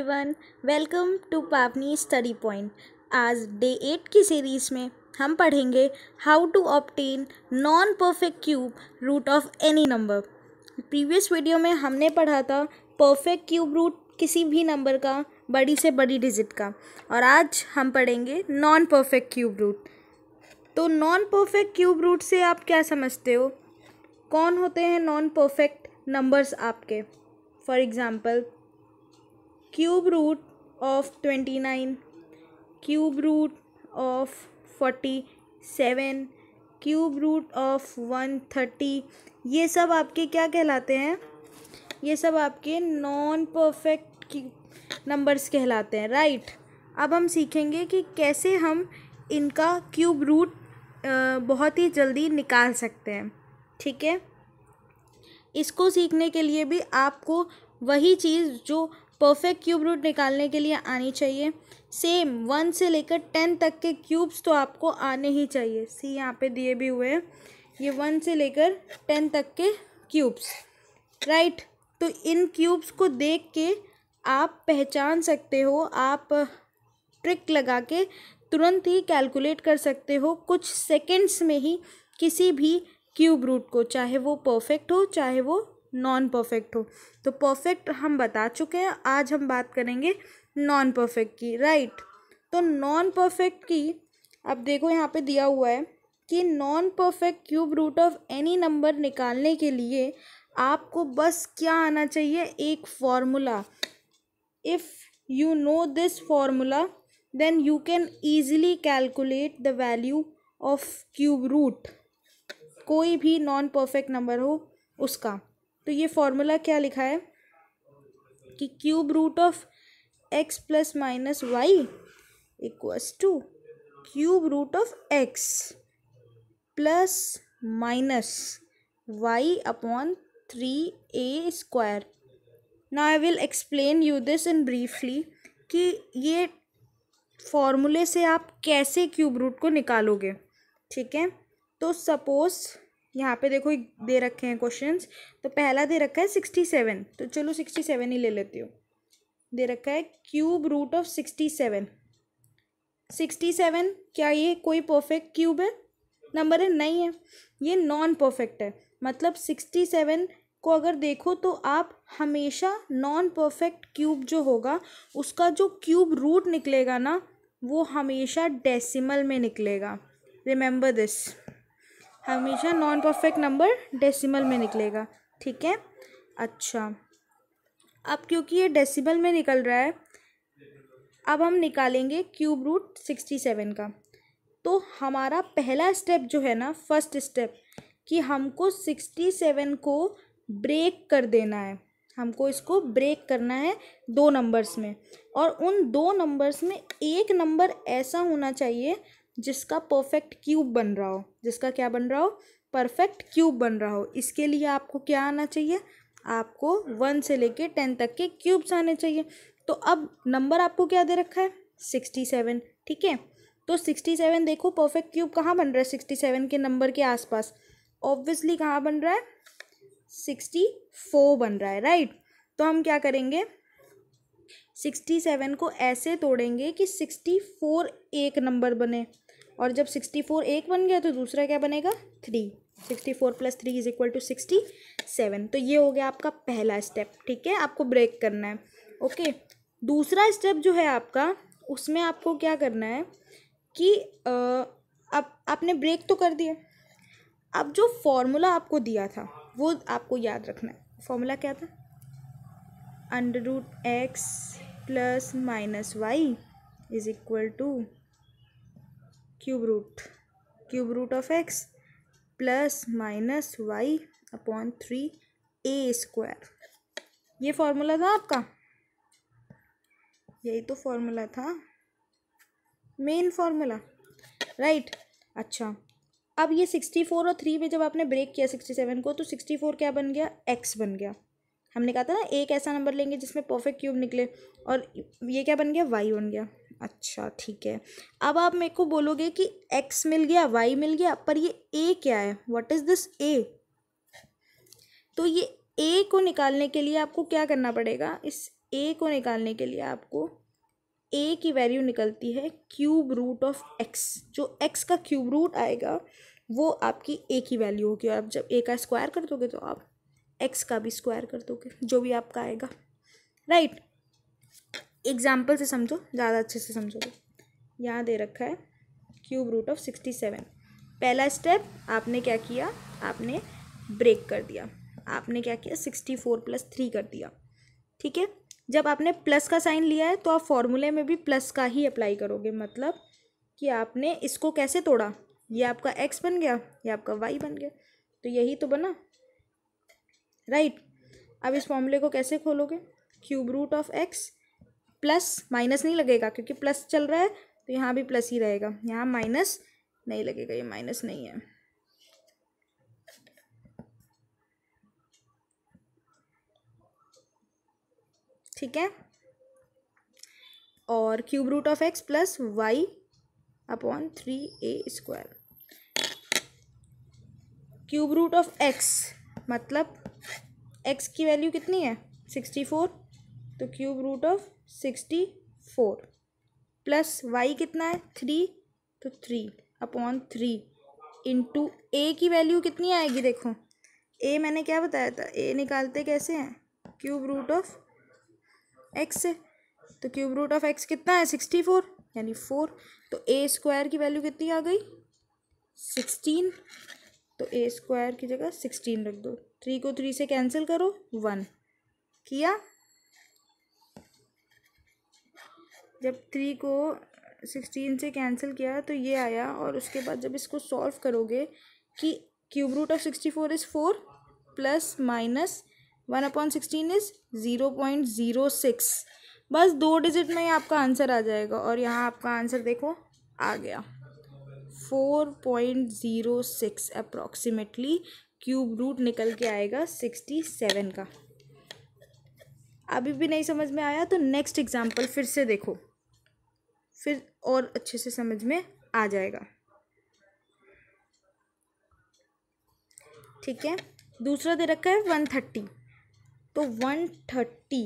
Everyone welcome to Pawani study point आज day eight की series में हम पढ़ेंगे how to obtain non perfect cube root of any number previous video में हमने पढ़ा था परफेक्ट क्यूब रूट किसी भी नंबर का बड़ी से बड़ी डिजिट का और आज हम पढ़ेंगे नॉन परफेक्ट क्यूब रूट तो नॉन परफेक्ट क्यूब रूट से आप क्या समझते हो कौन होते हैं नॉन परफेक्ट नंबर्स आपके for example cube root of twenty nine cube root of forty seven cube root of one thirty ये सब आपके क्या कहलाते हैं ये सब आपके नॉन परफेक्ट नंबर्स कहलाते हैं राइट अब हम सीखेंगे कि कैसे हम इनका क्यूब रूट बहुत ही जल्दी निकाल सकते हैं ठीक है इसको सीखने के लिए भी आपको वही चीज़ जो परफेक्ट क्यूब रूट निकालने के लिए आनी चाहिए सेम वन से लेकर टेन तक के क्यूब्स तो आपको आने ही चाहिए सी यहाँ पे दिए भी हुए हैं ये वन से लेकर टेन तक के क्यूब्स राइट तो इन क्यूब्स को देख के आप पहचान सकते हो आप ट्रिक लगा के तुरंत ही कैलकुलेट कर सकते हो कुछ सेकंड्स में ही किसी भी क्यूब रूट को चाहे वो परफेक्ट हो चाहे वो नॉन परफेक्ट हो तो परफेक्ट हम बता चुके हैं आज हम बात करेंगे नॉन परफेक्ट की राइट तो नॉन परफेक्ट की अब देखो यहाँ पे दिया हुआ है कि non perfect cube root of any number निकालने के लिए आपको बस क्या आना चाहिए एक formula if you know this formula then you can easily calculate the value of cube root कोई भी नॉन परफेक्ट नंबर हो उसका तो ये फॉर्मूला क्या लिखा है कि cube root of x plus minus y equals to cube root of x plus minus y upon three a square ना I will explain you this in briefly कि ये फॉर्मूले से आप कैसे क्यूब रूट को निकालोगे ठीक है तो सपोज़ यहाँ पे देखो दे रखे हैं क्वेश्चंस तो पहला दे रखा है सिक्सटी सेवन तो चलो सिक्सटी सेवन ही ले लेती हूँ दे रखा है cube root of sixty seven sixty seven क्या ये कोई परफेक्ट क्यूब है नंबर है नहीं है ये नॉन परफेक्ट है मतलब सिक्सटी सेवन को अगर देखो तो आप हमेशा नॉन परफेक्ट क्यूब जो होगा उसका जो क्यूब रूट निकलेगा ना वो हमेशा डेसिमल में निकलेगा रिमेंबर दिस हमेशा नॉन परफेक्ट नंबर डेसिमल में निकलेगा ठीक है अच्छा अब क्योंकि ये डेसिमल में निकल रहा है अब हम निकालेंगे क्यूब रूट सिक्सटी सेवन का तो हमारा पहला स्टेप जो है ना फर्स्ट स्टेप कि हमको सिक्सटी सेवन को ब्रेक कर देना है हमको इसको ब्रेक करना है दो नंबर्स में और उन दो नंबर्स में एक नंबर ऐसा होना चाहिए जिसका परफेक्ट क्यूब बन रहा हो जिसका क्या बन रहा हो परफेक्ट क्यूब बन रहा हो इसके लिए आपको क्या आना चाहिए आपको वन से लेके टेन तक के क्यूब्स आने चाहिए तो अब नंबर आपको क्या दे रखा है सिक्सटी सेवन ठीक है तो सिक्सटी सेवन देखो परफेक्ट क्यूब कहाँ बन रहा है सिक्सटी सेवन के नंबर के आसपास ऑब्वियसली कहाँ बन रहा है सिक्सटी फोर बन रहा है राइट तो हम क्या करेंगे सिक्सटी सेवन को ऐसे तोड़ेंगे कि सिक्सटी फोर एक नंबर बने और जब सिक्सटी फोर एक बन गया तो दूसरा क्या बनेगा three sixty four plus three is equal to sixty seven तो ये हो गया आपका पहला स्टेप ठीक है आपको ब्रेक करना है ओके दूसरा स्टेप जो है आपका उसमें आपको क्या करना है कि अब आप आपने ब्रेक तो कर दिया अब जो फॉर्मूला आपको दिया था वो आपको याद रखना है फॉर्मूला क्या था under root x plus minus y is equal to cube root cube root of x plus minus y upon three a square ये फॉर्मूला था आपका यही तो फॉर्मूला था मेन फॉर्मूला राइट अच्छा अब ये सिक्सटी फोर और थ्री में जब आपने ब्रेक किया सिक्सटी सेवन को तो सिक्सटी फोर क्या बन गया एक्स बन गया हमने कहा था ना एक ऐसा नंबर लेंगे जिसमें परफेक्ट क्यूब निकले और ये क्या बन गया वाई बन गया अच्छा ठीक है अब आप मेरे को बोलोगे कि एक्स मिल गया वाई मिल गया पर ये ए क्या है वॉट इज़ दिस ए तो ये ए को निकालने के लिए आपको क्या करना पड़ेगा इस ए को निकालने के लिए आपको ए की वैल्यू निकलती है क्यूब रूट ऑफ एक्स जो एक्स का क्यूब रूट आएगा वो आपकी ए की वैल्यू होगी और आप जब ए का स्क्वायर कर दोगे तो आप एक्स का भी स्क्वायर कर दोगे जो भी आपका आएगा राइट एग्जाम्पल से समझो ज़्यादा अच्छे से समझोगे यहाँ दे रखा है cube root of sixty seven पहला स्टेप आपने क्या किया आपने ब्रेक कर दिया आपने क्या किया सिक्सटी फोर प्लस थ्री कर दिया ठीक है जब आपने प्लस का साइन लिया है तो आप फॉर्मूले में भी प्लस का ही अप्लाई करोगे मतलब कि आपने इसको कैसे तोड़ा ये आपका एक्स बन गया ये आपका वाई बन गया तो यही तो बना राइट अब इस फॉर्मूले को कैसे खोलोगे cube root of x plus minus नहीं लगेगा क्योंकि प्लस चल रहा है तो यहाँ भी प्लस ही रहेगा यहाँ माइनस नहीं लगेगा ये माइनस नहीं है ठीक है और cube root of x plus y upon three a square cube root of x मतलब एक्स की वैल्यू कितनी है सिक्सटी फोर तो cube root of sixty four plus y कितना है थ्री तो three upon three into a की value कितनी आएगी देखो ए मैंने क्या बताया था ए निकालते कैसे हैं क्यूब रूट ऑफ एक्स तो क्यूब रूट ऑफ एक्स कितना है सिक्सटी फोर यानी फोर तो ए स्क्वायर की वैल्यू कितनी आ गई सिक्सटीन तो ए स्क्वायर की जगह सिक्सटीन रख दो थ्री को थ्री से कैंसिल करो वन किया जब थ्री को सिक्सटीन से कैंसिल किया तो ये आया और उसके बाद जब इसको सॉल्व करोगे कि cube root of sixty four is four plus minus one upon sixteen is zero point zero six बस दो डिजिट में ही आपका आंसर आ जाएगा और यहाँ आपका आंसर देखो आ गया four point zero six approximately cube root निकल के आएगा सिक्सटी सेवन का अभी भी नहीं समझ में आया तो नेक्स्ट एग्जाम्पल फिर से देखो फिर और अच्छे से समझ में आ जाएगा ठीक है दूसरा दे रखा है वन थर्टी तो वन थर्टी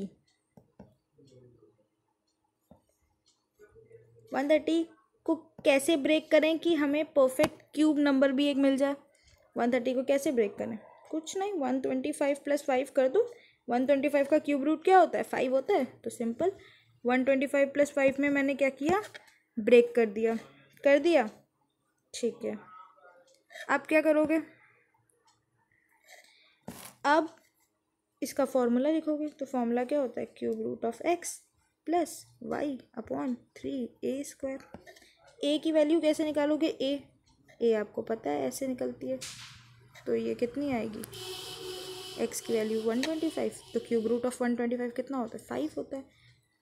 वन थर्टी को कैसे ब्रेक करें कि हमें परफेक्ट क्यूब नंबर भी एक मिल जाए वन थर्टी को कैसे ब्रेक करें कुछ नहीं one twenty five plus five कर दो वन ट्वेंटी फाइव का क्यूब रूट क्या होता है फाइव होता है तो simple one twenty five plus five में मैंने क्या किया ब्रेक कर दिया कर दिया ठीक है आप क्या करोगे अब इसका फॉर्मूला लिखोगे तो फॉर्मूला क्या होता है cube root of x plus y upon three a square a की वैल्यू कैसे निकालोगे ए ए आपको पता है ऐसे निकलती है तो ये कितनी आएगी एक्स की वैल्यू वन ट्वेंटी फाइव तो cube root of one twenty five कितना होता है फाइव होता है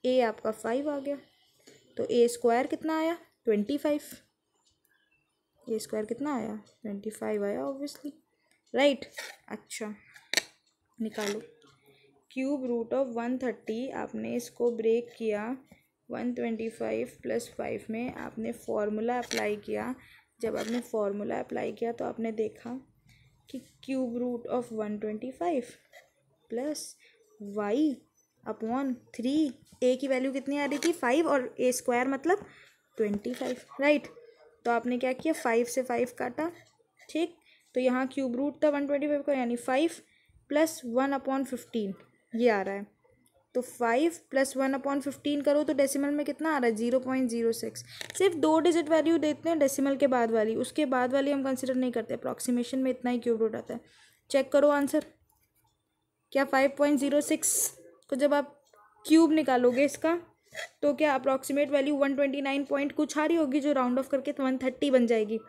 ए आपका फाइव आ गया तो ए स्क्वायर कितना आया ट्वेंटी फाइव ए स्क्वायर कितना आया ट्वेंटी फाइव आया ऑब्वियसली राइट अच्छा निकालो cube root of one thirty आपने इसको ब्रेक किया one twenty five plus five में आपने फॉर्मूला अप्लाई किया जब आपने फॉर्मूला अप्लाई किया तो आपने देखा कि cube root of one twenty five plus y upon three a की वैल्यू कितनी आ रही थी फाइव और ए स्क्वायर मतलब ट्वेंटी फाइव राइट तो आपने क्या किया फाइव से फाइव काटा ठीक तो यहाँ क्यूब रूट था वन ट्वेंटी फाइव का यानी five plus one upon fifteen ये आ रहा है तो five plus one upon fifteen करो तो डेसिमल में कितना आ रहा है जीरो पॉइंट जीरो सिक्स सिर्फ दो डिजिट वैल्यू देते हैं डेसिमल के बाद वाली उसके बाद वाली हम कंसिडर नहीं करते अप्रॉक्सीमेशन में इतना ही क्यूब रूट आता है चेक करो आंसर क्या फाइव पॉइंट जीरो सिक्स तो जब आप क्यूब निकालोगे इसका तो क्या approximate value one twenty nine point कुछ आ रही होगी जो राउंड ऑफ करके तो वन थर्टी बन जाएगी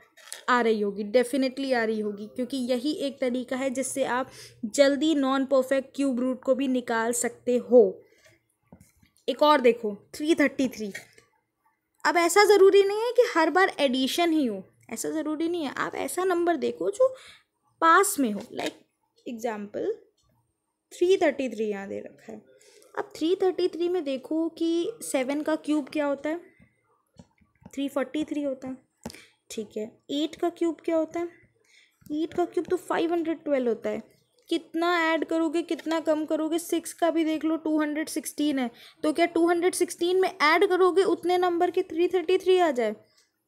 आ रही होगी डेफिनेटली आ रही होगी क्योंकि यही एक तरीका है जिससे आप जल्दी नॉन परफेक्ट क्यूब रूट को भी निकाल सकते हो एक और देखो थ्री थर्टी थ्री अब ऐसा ज़रूरी नहीं है कि हर बार एडिशन ही हो ऐसा ज़रूरी नहीं है आप ऐसा नंबर देखो जो पास में हो like like, example three thirty three यहाँ दे रखा है अब थ्री थर्टी थ्री में देखो कि सेवन का क्यूब क्या होता है थ्री फोर्टी थ्री होता है ठीक है एट का क्यूब क्या होता है एट का क्यूब तो फाइव हंड्रेड ट्वेल्व होता है कितना ऐड करोगे कितना कम करोगे सिक्स का भी देख लो टू हंड्रेड सिक्सटीन है तो क्या टू हंड्रेड सिक्सटीन में ऐड करोगे उतने नंबर के थ्री थर्टी थ्री आ जाए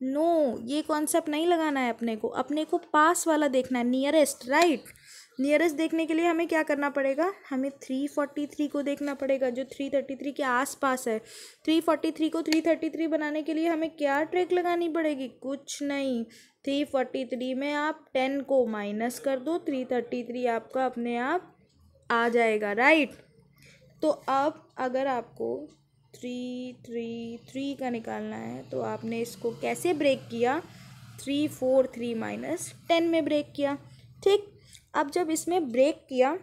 नो no, ये कॉन्सेप्ट नहीं लगाना है अपने को अपने को पास वाला देखना है नियरेस्ट राइट right? नियरेस्ट देखने के लिए हमें क्या करना पड़ेगा हमें थ्री फोर्टी थ्री को देखना पड़ेगा जो थ्री थर्टी थ्री के आसपास है थ्री फोर्टी थ्री को थ्री थर्टी थ्री बनाने के लिए हमें क्या ट्रैक लगानी पड़ेगी कुछ नहीं थ्री फोर्टी थ्री में आप टेन को माइनस कर दो थ्री थर्टी थ्री आपका अपने आप आ जाएगा राइट तो अब अगर आपको थ्री थ्री थ्री का निकालना है तो आपने इसको कैसे ब्रेक किया three four three minus ten में ब्रेक किया ठीक अब जब इसमें ब्रेक किया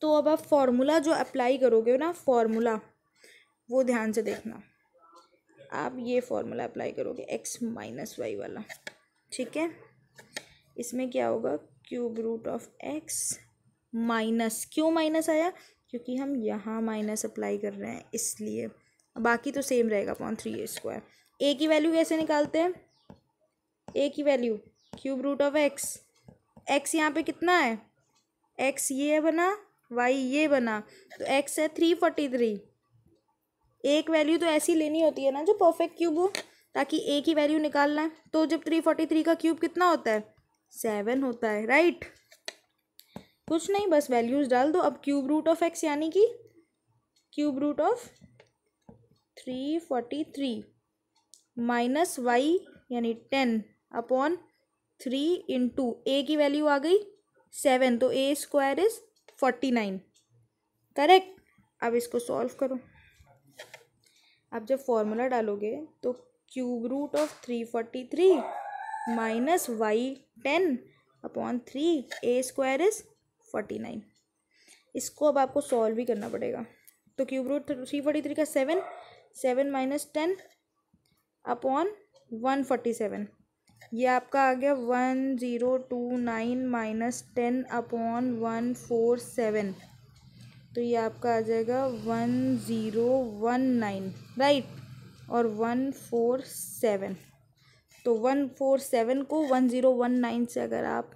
तो अब आप फार्मूला जो अप्लाई करोगे ना फॉर्मूला वो ध्यान से देखना आप ये फार्मूला अप्लाई करोगे एक्स माइनस वाई वाला ठीक है इसमें क्या होगा cube root of x minus क्यों माइनस आया क्योंकि हम यहाँ माइनस अप्लाई कर रहे हैं इसलिए बाकी तो सेम रहेगा point three a square a की वैल्यू कैसे निकालते हैं ए की value cube root of x x यहाँ पे कितना है एक्स ये बना वाई ये बना तो एक्स है थ्री फोर्टी थ्री एक वैल्यू तो ऐसी लेनी होती है ना जो परफेक्ट क्यूब हो ताकि एक ही वैल्यू निकालना है तो जब थ्री फोर्टी थ्री का क्यूब कितना होता है सेवन होता है राइट कुछ नहीं बस वैल्यूज़ डाल दो अब क्यूब रूट ऑफ एक्स यानी कि cube root of three forty three minus y यानी ten upon three into a की वैल्यू आ गई सेवन तो a square is forty nine correct अब इसको सॉल्व करो अब जब फॉर्मूला डालोगे तो cube root of three forty three minus y ten upon three a square is forty nine इसको अब आपको सॉल्व भी करना पड़ेगा तो cube root three forty three का seven seven minus ten upon one forty seven ये आपका आ गया one zero two nine minus ten upon one four seven तो ये आपका आ जाएगा one zero one nine right और वन फोर सेवन तो वन फोर सेवन को वन ज़ीरो वन नाइन से अगर आप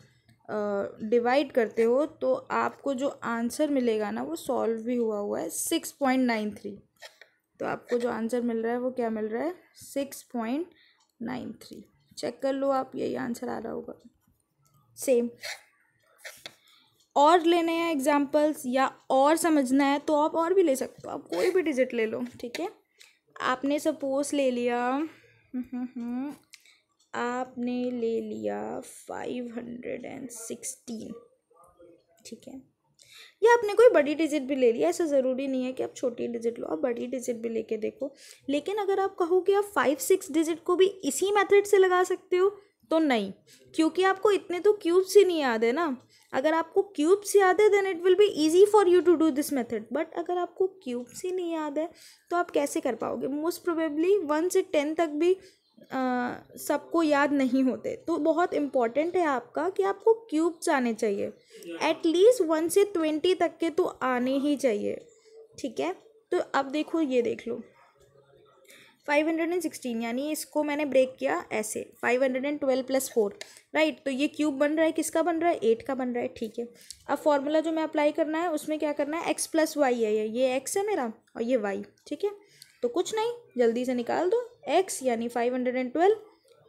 डिवाइड करते हो तो आपको जो आंसर मिलेगा ना वो सॉल्व भी हुआ हुआ है सिक्स पॉइंट नाइन थ्री तो आपको जो आंसर मिल रहा है वो क्या मिल रहा है six point nine three check कर लो आप यही आंसर आ रहा होगा सेम और लेने हैं एग्जांपल्स या और समझना है तो आप और भी ले सकते हो आप कोई भी डिजिट ले लो ठीक है आपने सपोज ले लिया हम्म, हम्म, हम्म। आपने ले लिया फाइव हंड्रेड एंड सिक्सटीन ठीक है या आपने कोई बड़ी डिजिट भी ले लिया ऐसा ज़रूरी नहीं है कि आप छोटी डिजिट लो आप बड़ी डिजिट भी लेके देखो लेकिन अगर आप कहो कि आप फाइव सिक्स डिजिट को भी इसी मेथड से लगा सकते हो तो नहीं क्योंकि आपको इतने तो क्यूब्स ही नहीं याद है ना अगर आपको क्यूब्स याद है then it will be easy for you to do this method but अगर आपको क्यूब्स ही नहीं याद है तो आप कैसे कर पाओगे मोस्ट प्रोबेबली वन से टेन तक भी सबको याद नहीं होते तो बहुत इम्पॉर्टेंट है आपका कि आपको क्यूब्स आने चाहिए एटलीस्ट वन से ट्वेंटी तक के तो आने ही चाहिए ठीक है तो अब देखो ये देख लो फाइव हंड्रेड एंड सिक्सटीन यानी इसको मैंने ब्रेक किया ऐसे five hundred and twelve plus four right तो ये क्यूब बन रहा है किसका बन रहा है एट का बन रहा है ठीक है अब फॉर्मूला जो मैं अप्लाई करना है उसमें क्या करना है एक्स प्लस वाई है ये ये एक्स है मेरा और ये वाई ठीक है तो कुछ नहीं जल्दी से निकाल दो एक्स यानी five hundred and twelve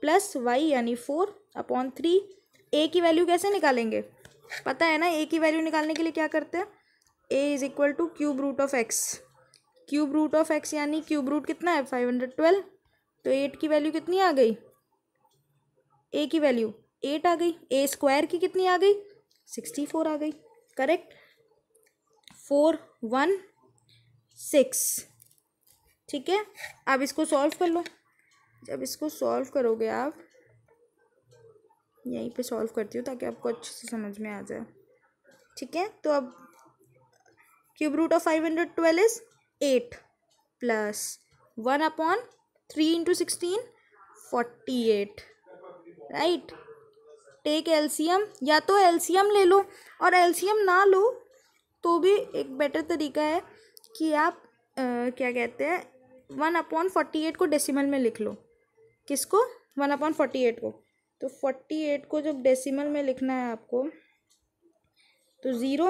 plus y यानी फोर अपॉन थ्री ए की वैल्यू कैसे निकालेंगे पता है ना ए की वैल्यू निकालने के लिए क्या करते हैं a is equal to cube root of x cube root of x यानी क्यूब रूट कितना है फाइव हंड्रेड ट्वेल्व तो एट की वैल्यू कितनी आ गई ए की वैल्यू एट आ गई ए स्क्वायर की कितनी आ गई सिक्सटी फोर आ गई करेक्ट फोर वन सिक्स ठीक है आप इसको सॉल्व कर लो जब इसको सॉल्व करोगे आप यहीं पे सॉल्व करती हूँ ताकि आपको अच्छे से समझ में आ जाए ठीक है तो अब cube root of five hundred twelve is eight plus one upon three into sixteen forty eight right take LCM या तो एलसीएम ले लो और एलसीएम ना लो तो भी एक बेटर तरीका है कि आप आ, क्या कहते हैं वन अपॉन फोर्टी एट को डेसिमल में लिख लो किसको वन अपॉन फोर्टी एट को तो फोर्टी एट को जब डेसिमल में लिखना है आपको तो zero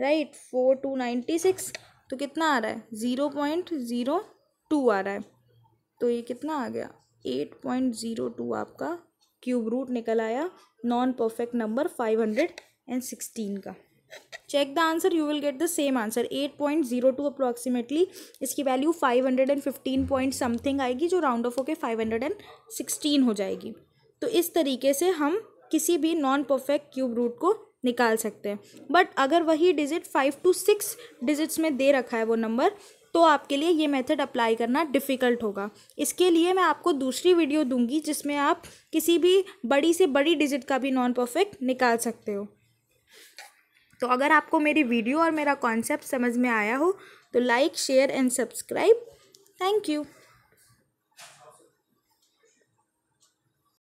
right four two ninety six तो कितना आ रहा है ज़ीरो पॉइंट ज़ीरो टू आ रहा है तो ये कितना आ गया एट पॉइंट ज़ीरो टू आपका क्यूब रूट निकल आया non perfect number five hundred and sixteen का check the answer you will get the same answer eight point zero two approximately इसकी वैल्यू five hundred and fifteen point something आएगी जो round of होके five hundred and sixteen हो जाएगी तो इस तरीके से हम किसी भी नॉन परफेक्ट क्यूब रूट को निकाल सकते हैं बट अगर वही digit five two six digits में दे रखा है वो नंबर तो आपके लिए ये मेथड अप्लाई करना डिफ़िकल्ट होगा इसके लिए मैं आपको दूसरी वीडियो दूंगी जिसमें आप किसी भी बड़ी से बड़ी डिजिट का भी नॉन परफेक्ट निकाल सकते हो तो अगर आपको मेरी वीडियो और मेरा कॉन्सेप्ट समझ में आया हो तो like share and subscribe thank you